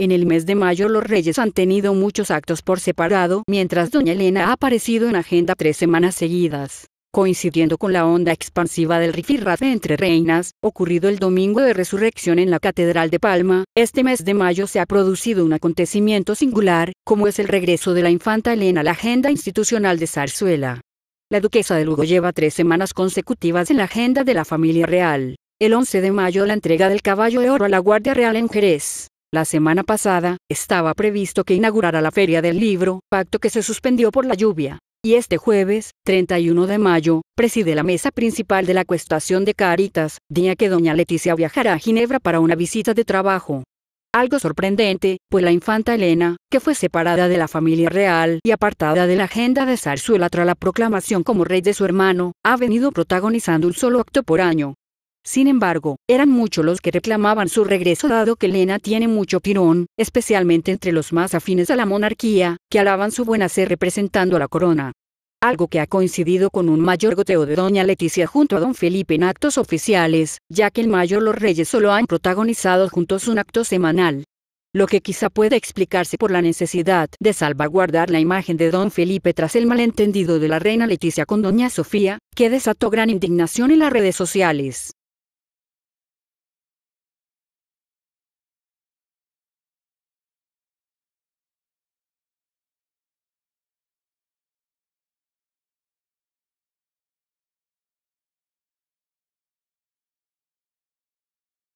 En el mes de mayo los reyes han tenido muchos actos por separado, mientras Doña Elena ha aparecido en agenda tres semanas seguidas. Coincidiendo con la onda expansiva del rifirrafe entre reinas, ocurrido el domingo de resurrección en la Catedral de Palma, este mes de mayo se ha producido un acontecimiento singular, como es el regreso de la infanta Elena a la agenda institucional de Zarzuela. La duquesa de Lugo lleva tres semanas consecutivas en la agenda de la familia real. El 11 de mayo la entrega del caballo de oro a la Guardia Real en Jerez. La semana pasada, estaba previsto que inaugurara la Feria del Libro, pacto que se suspendió por la lluvia. Y este jueves, 31 de mayo, preside la mesa principal de la Acuestación de Caritas, día que doña Leticia viajará a Ginebra para una visita de trabajo. Algo sorprendente, pues la infanta Elena, que fue separada de la familia real y apartada de la agenda de zarzuela tras la proclamación como rey de su hermano, ha venido protagonizando un solo acto por año, sin embargo, eran muchos los que reclamaban su regreso dado que Elena tiene mucho tirón, especialmente entre los más afines a la monarquía, que alaban su buen hacer representando a la corona. Algo que ha coincidido con un mayor goteo de doña Leticia junto a don Felipe en actos oficiales, ya que el mayor los reyes solo han protagonizado juntos un acto semanal lo que quizá puede explicarse por la necesidad de salvaguardar la imagen de don Felipe tras el malentendido de la reina Leticia con doña Sofía, que desató gran indignación en las redes sociales.